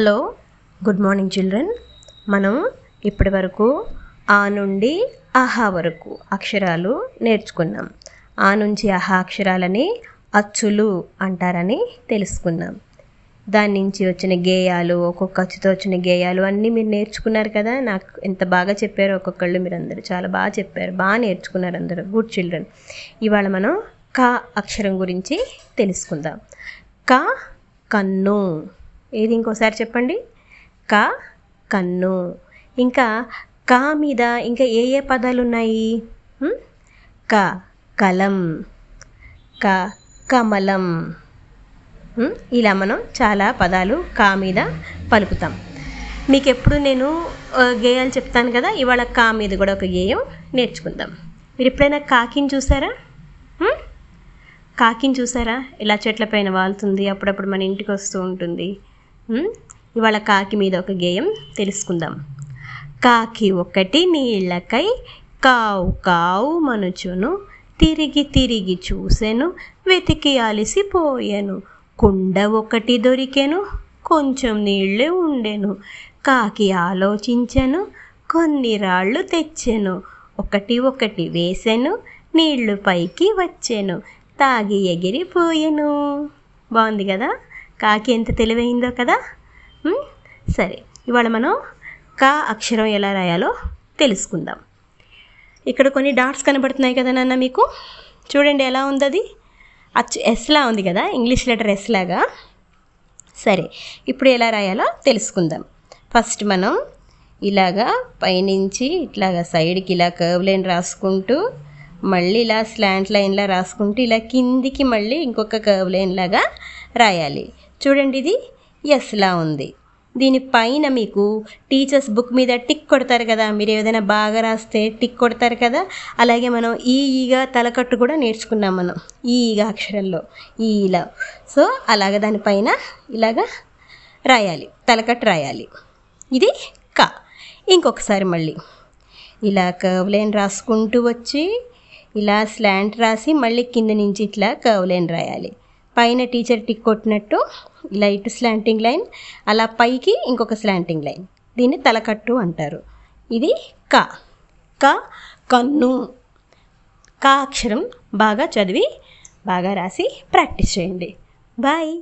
hello good morning children మనం ఇప్పటి వరకు ఆ నుండి అహా వరకు అక్షరాలు నేర్చుకున్నాం ఆ నుంచి అహా అక్షరాలని అచ్చులు అంటారని తెలుసుకున్నాం దాని నుంచి వచ్చిన గేయాలు ఒక్కొక్క అచ్చుతో వచ్చిన గేయాలు అన్నీ మీరు నేర్చుకున్నారు కదా నాకు ఎంత బాగా చెప్పారు ఒక్కొక్కళ్ళు మీరు అందరూ చాలా బాగా చెప్పారు బాగా నేర్చుకున్నారు అందరూ గుడ్ చిల్డ్రన్ ఇవాళ మనం క అక్షరం గురించి తెలుసుకుందాం క కన్ను ఏది ఇంకోసారి చెప్పండి క కన్ను ఇంకా కా మీద ఇంకా ఏ ఏ పదాలు ఉన్నాయి క కలం క కమలం ఇలా మనం చాలా పదాలు కా మీద పలుకుతాం మీకు ఎప్పుడు నేను గేయాలు చెప్తాను కదా ఇవాళ కా మీద కూడా ఒక గేయం నేర్చుకుందాం మీరు ఎప్పుడైనా కాకిని చూసారా కాకిని చూసారా ఇలా చెట్లపైన వాళ్తుంది అప్పుడప్పుడు మన ఇంటికి వస్తూ ఉంటుంది ఇవాళ కాకి మీద ఒక గేయం తెలుసుకుందాం కాకి ఒకటి నీళ్ళకై కావు కావు మనుచును తిరిగి తిరిగి చూసెను వెతికి అలిసిపోయెను కుండ ఒకటి దొరికెను కొంచెం నీళ్ళే ఉండెను కాకి ఆలోచించెను కొన్ని రాళ్ళు తెచ్చెను ఒకటి ఒకటి వేసెను నీళ్లు పైకి వచ్చెను తాగి ఎగిరిపోయెను బాగుంది కదా కాకి ఎంత తెలివైందో కదా సరే ఇవాళ మనం కా అక్షరం ఎలా రాయాలో తెలుసుకుందాం ఇక్కడ కొన్ని డాట్స్ కనబడుతున్నాయి కదా నాన్న మీకు చూడండి ఎలా ఉంది అది అచ్చు ఎస్లా ఉంది కదా ఇంగ్లీష్ లెటర్ ఎస్లాగా సరే ఇప్పుడు ఎలా రాయాలో తెలుసుకుందాం ఫస్ట్ మనం ఇలాగా పైనుంచి ఇట్లాగా సైడ్కి ఇలా కర్వ్ లైన్ రాసుకుంటూ మళ్ళీ ఇలా స్లాంట్ లైన్లా రాసుకుంటూ ఇలా కిందికి మళ్ళీ ఇంకొక కర్వ్ లైన్ లాగా రాయాలి చూడండి ఇది ఎస్లా ఉంది దీని పైన మీకు టీచర్స్ బుక్ మీద టిక్ కొడతారు కదా మీరు ఏదైనా బాగా రాస్తే టిక్ కొడతారు కదా అలాగే మనం ఈ ఈగా తలకట్టు కూడా నేర్చుకున్నాం మనం ఈగా అక్షరంలో ఈలా సో అలాగ దానిపైన ఇలాగ రాయాలి తలకట్టు రాయాలి ఇది క ఇంకొకసారి మళ్ళీ ఇలా కర్వ్ లైన్ రాసుకుంటూ వచ్చి ఇలా స్లాంట్ రాసి మళ్ళీ కింద నుంచి ఇట్లా కర్వ్ లైన్ రాయాలి పైన టీచర్ టిక్ కొట్టినట్టు లైట్ స్లాంటింగ్ లైన్ అలా పైకి ఇంకొక స్లాంటింగ్ లైన్ దీన్ని తలకట్టు అంటారు ఇది క క కన్ను క అక్షరం బాగా చదివి బాగా రాసి ప్రాక్టీస్ చేయండి బాయ్